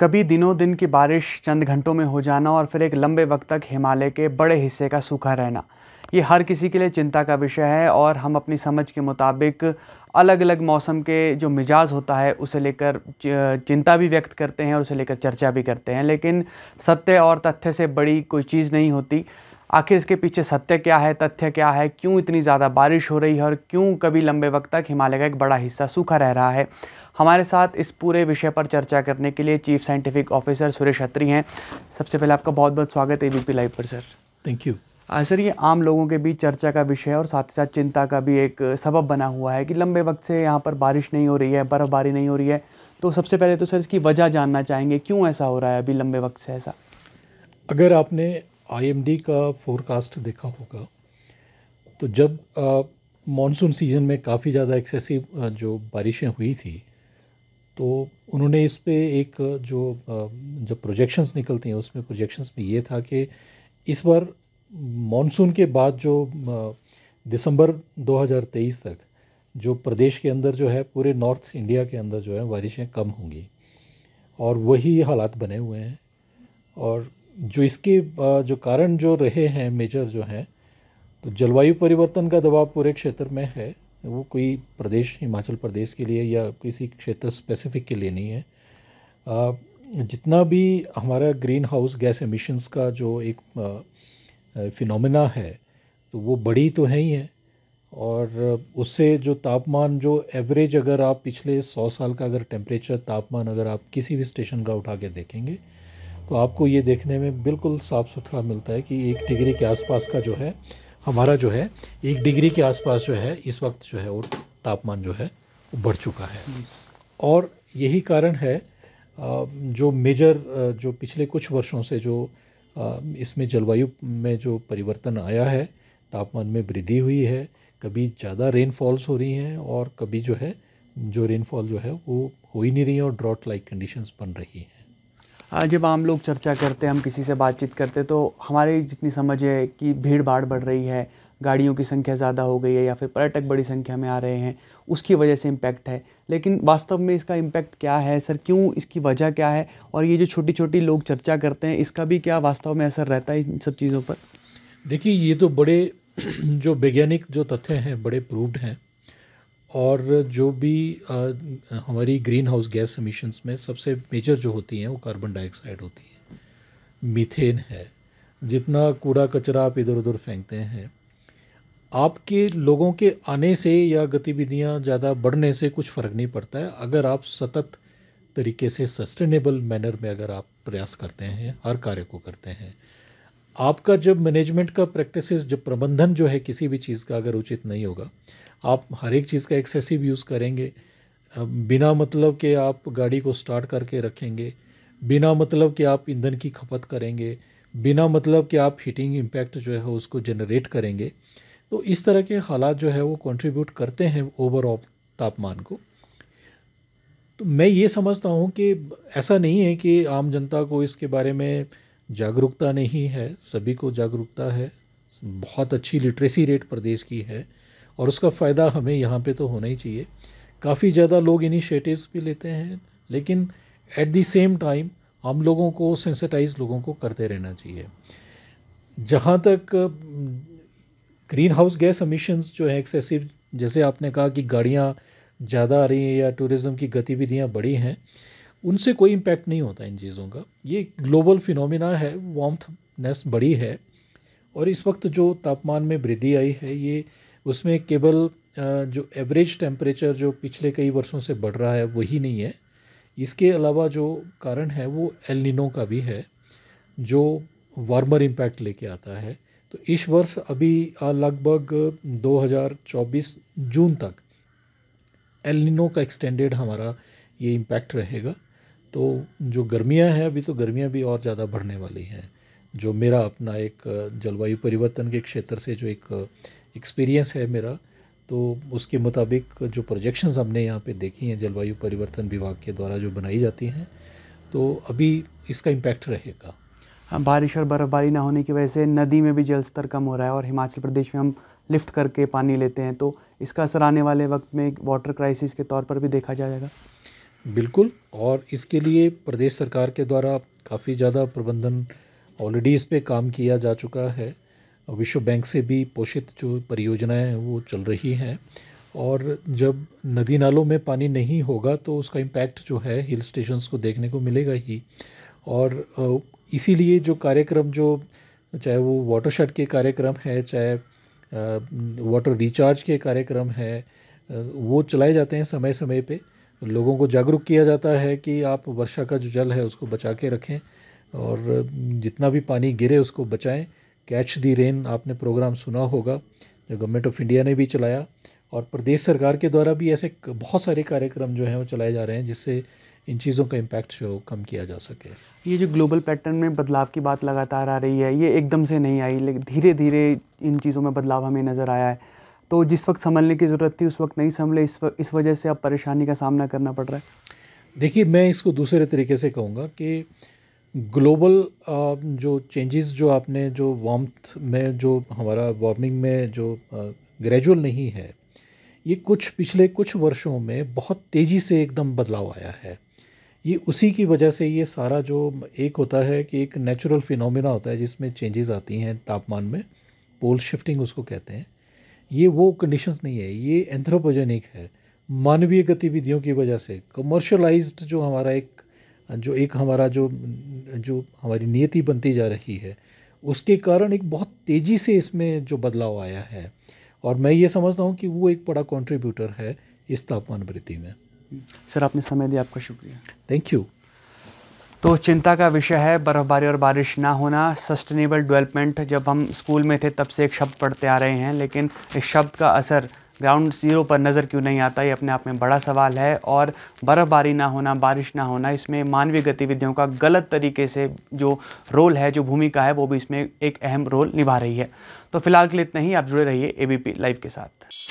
कभी दिनों दिन की बारिश चंद घंटों में हो जाना और फिर एक लंबे वक्त तक हिमालय के बड़े हिस्से का सूखा रहना ये हर किसी के लिए चिंता का विषय है और हम अपनी समझ के मुताबिक अलग अलग मौसम के जो मिजाज होता है उसे लेकर चिंता भी व्यक्त करते हैं और उसे लेकर चर्चा भी करते हैं लेकिन सत्य और तथ्य से बड़ी कोई चीज़ नहीं होती आखिर इसके पीछे सत्य क्या है तथ्य क्या है क्यों इतनी ज़्यादा बारिश हो रही है और क्यों कभी लंबे वक्त तक हिमालय का एक बड़ा हिस्सा सूखा रह रहा है हमारे साथ इस पूरे विषय पर चर्चा करने के लिए chief scientific officer Suresh Atri हैं सबसे पहले आपका बहुत बहुत स्वागत है बी लाइव पर सर थैंक यू सर ये आम लोगों के बीच चर्चा का विषय है और साथ ही साथ चिंता का भी एक सबब बना हुआ है कि लंबे वक्त से यहाँ पर बारिश नहीं हो रही है बर्फ़बारी नहीं हो रही है तो सबसे पहले तो सर इसकी वजह जानना चाहेंगे क्यों ऐसा हो रहा है अभी लंबे वक्त से ऐसा अगर आपने आईएमडी का फोरकास्ट देखा होगा तो जब मानसून सीज़न में काफ़ी ज़्यादा एक्सेसिव जो बारिशें हुई थी तो उन्होंने इस पर एक जो जब प्रोजेक्शंस निकलती हैं उसमें प्रोजेक्शंस में ये था कि इस बार मॉनसून के बाद जो दिसंबर 2023 तक जो प्रदेश के अंदर जो है पूरे नॉर्थ इंडिया के अंदर जो है बारिशें कम होंगी और वही हालात बने हुए हैं और जो इसके जो कारण जो रहे हैं मेजर जो हैं तो जलवायु परिवर्तन का दबाव पूरे क्षेत्र में है वो कोई प्रदेश हिमाचल प्रदेश के लिए या किसी क्षेत्र स्पेसिफिक के लिए नहीं है आ, जितना भी हमारा ग्रीन हाउस गैस एमिशन्स का जो एक फिनोमेना है तो वो बड़ी तो है ही है और उससे जो तापमान जो एवरेज अगर आप पिछले सौ साल का अगर टेम्परेचर तापमान अगर आप किसी भी स्टेशन का उठा के देखेंगे तो आपको ये देखने में बिल्कुल साफ़ सुथरा मिलता है कि एक डिग्री के आसपास का जो है हमारा जो है एक डिग्री के आसपास जो है इस वक्त जो है वो तापमान जो है वो बढ़ चुका है और यही कारण है जो मेजर जो पिछले कुछ वर्षों से जो इसमें जलवायु में जो परिवर्तन आया है तापमान में वृद्धि हुई है कभी ज़्यादा रेनफॉल्स हो रही हैं और कभी जो है जो रेनफॉल जो है वो हो ही नहीं रही है और ड्रॉट लाइक कंडीशंस बन रही हैं जब आम लोग चर्चा करते हैं हम किसी से बातचीत करते तो हमारे जितनी समझ है कि भीड़ भाड़ बढ़ रही है गाड़ियों की संख्या ज़्यादा हो गई है या फिर पर्यटक बड़ी संख्या में आ रहे हैं उसकी वजह से इम्पैक्ट है लेकिन वास्तव में इसका इम्पैक्ट क्या है सर क्यों इसकी वजह क्या है और ये जो छोटी छोटी लोग चर्चा करते हैं इसका भी क्या वास्तव में असर रहता है इन सब चीज़ों पर देखिए ये तो बड़े जो वैज्ञानिक जो तथ्य हैं बड़े प्रूव्ड हैं और जो भी आ, हमारी ग्रीन हाउस गैस एमिशंस में सबसे मेजर जो होती हैं वो कार्बन डाइऑक्साइड होती हैं मीथेन है जितना कूड़ा कचरा आप इधर उधर फेंकते हैं आपके लोगों के आने से या गतिविधियां ज़्यादा बढ़ने से कुछ फ़र्क नहीं पड़ता है अगर आप सतत तरीके से सस्टेनेबल मैनर में अगर आप प्रयास करते हैं हर कार्य को करते हैं आपका जब मैनेजमेंट का प्रैक्टिस जब प्रबंधन जो है किसी भी चीज़ का अगर उचित नहीं होगा आप हर एक चीज़ का एक्सेसिव यूज़ करेंगे बिना मतलब के आप गाड़ी को स्टार्ट करके रखेंगे बिना मतलब कि आप ईंधन की खपत करेंगे बिना मतलब कि आप हीटिंग इम्पैक्ट जो है उसको जनरेट करेंगे तो इस तरह के हालात जो है वो कंट्रीब्यूट करते हैं ओवरऑल तापमान को तो मैं ये समझता हूँ कि ऐसा नहीं है कि आम जनता को इसके बारे में जागरूकता नहीं है सभी को जागरूकता है बहुत अच्छी लिटरेसी रेट प्रदेश की है और उसका फ़ायदा हमें यहाँ पे तो होना ही चाहिए काफ़ी ज़्यादा लोग इनिशिएटिव्स भी लेते हैं लेकिन एट दी सेम टाइम हम लोगों को सेंसिटाइज लोगों को करते रहना चाहिए जहाँ तक ग्रीन हाउस गैस एमिशन्स जो है एक्सेसिव जैसे आपने कहा कि गाड़ियाँ ज़्यादा आ रही हैं या टूरिज़्म की गतिविधियाँ बढ़ी हैं उनसे कोई इम्पैक्ट नहीं होता इन चीज़ों का ये ग्लोबल फिनोमिना है वार्मनेस बड़ी है और इस वक्त जो तापमान में वृद्धि आई है ये उसमें केवल जो एवरेज टेम्परेचर जो पिछले कई वर्षों से बढ़ रहा है वही नहीं है इसके अलावा जो कारण है वो एलिनो का भी है जो वार्मर इम्पैक्ट लेके आता है तो इस वर्ष अभी लगभग 2024 जून तक एलिनो का एक्सटेंडेड हमारा ये इम्पैक्ट रहेगा तो जो गर्मियाँ हैं अभी तो गर्मियाँ भी और ज़्यादा बढ़ने वाली हैं जो मेरा अपना एक जलवायु परिवर्तन के क्षेत्र से जो एक एक्सपीरियंस है मेरा तो उसके मुताबिक जो प्रोजेक्शंस हमने यहाँ पे देखी हैं जलवायु परिवर्तन विभाग के द्वारा जो बनाई जाती हैं तो अभी इसका इम्पैक्ट रहेगा हाँ, बारिश और बर्फ़बारी ना होने की वजह से नदी में भी जल स्तर कम हो रहा है और हिमाचल प्रदेश में हम लिफ्ट करके पानी लेते हैं तो इसका असर आने वाले वक्त में वाटर क्राइसिस के तौर पर भी देखा जाएगा बिल्कुल और इसके लिए प्रदेश सरकार के द्वारा काफ़ी ज़्यादा प्रबंधन ऑलरेडी इस पे काम किया जा चुका है विश्व बैंक से भी पोषित जो परियोजनाएं हैं वो चल रही हैं और जब नदी नालों में पानी नहीं होगा तो उसका इम्पैक्ट जो है हिल स्टेशंस को देखने को मिलेगा ही और इसीलिए जो कार्यक्रम जो चाहे वो वाटरशेड के कार्यक्रम है चाहे वाटर रिचार्ज के कार्यक्रम है वो चलाए जाते हैं समय समय पे लोगों को जागरूक किया जाता है कि आप वर्षा का जो जल है उसको बचा के रखें और जितना भी पानी गिरे उसको बचाएं कैच दी रेन आपने प्रोग्राम सुना होगा जो गवर्नमेंट ऑफ इंडिया ने भी चलाया और प्रदेश सरकार के द्वारा भी ऐसे बहुत सारे कार्यक्रम जो हैं वो चलाए जा रहे हैं जिससे इन चीज़ों का इम्पैक्ट जो कम किया जा सके ये जो ग्लोबल पैटर्न में बदलाव की बात लगातार आ रही है ये एकदम से नहीं आई लेकिन धीरे धीरे इन चीज़ों में बदलाव हमें नज़र आया है तो जिस वक्त संभलने की ज़रूरत थी उस वक्त नहीं संभले इस वक्त इस वजह से अब परेशानी का सामना करना पड़ रहा है देखिए मैं इसको दूसरे तरीके से कहूँगा कि ग्लोबल जो चेंजेस जो आपने जो वार्मथ में जो हमारा वार्मिंग में जो ग्रेजुअल नहीं है ये कुछ पिछले कुछ वर्षों में बहुत तेज़ी से एकदम बदलाव आया है ये उसी की वजह से ये सारा जो एक होता है कि एक नेचुरल फिनोमिना होता है जिसमें चेंजेस आती हैं तापमान में पोल शिफ्टिंग उसको कहते हैं ये वो कंडीशंस नहीं है ये एंथ्रोपोजेनिक है मानवीय गतिविधियों की वजह से कमर्शलाइज्ड जो हमारा एक जो एक हमारा जो जो हमारी नियति बनती जा रही है उसके कारण एक बहुत तेज़ी से इसमें जो बदलाव आया है और मैं ये समझता हूँ कि वो एक बड़ा कॉन्ट्रीब्यूटर है इस तापमान वृद्धि में सर आपने समय दिया आपका शुक्रिया थैंक यू तो चिंता का विषय है बर्फ़बारी और बारिश ना होना सस्टेनेबल डेवलपमेंट जब हम स्कूल में थे तब से एक शब्द पढ़ते आ रहे हैं लेकिन इस शब्द का असर ग्राउंड ज़ीरो पर नज़र क्यों नहीं आता ये अपने आप में बड़ा सवाल है और बर्फ़बारी ना होना बारिश ना होना इसमें मानवीय गतिविधियों का गलत तरीके से जो रोल है जो भूमिका है वो भी इसमें एक अहम रोल निभा रही है तो फिलहाल के लिए इतना ही आप जुड़े रहिए एबीपी लाइव के साथ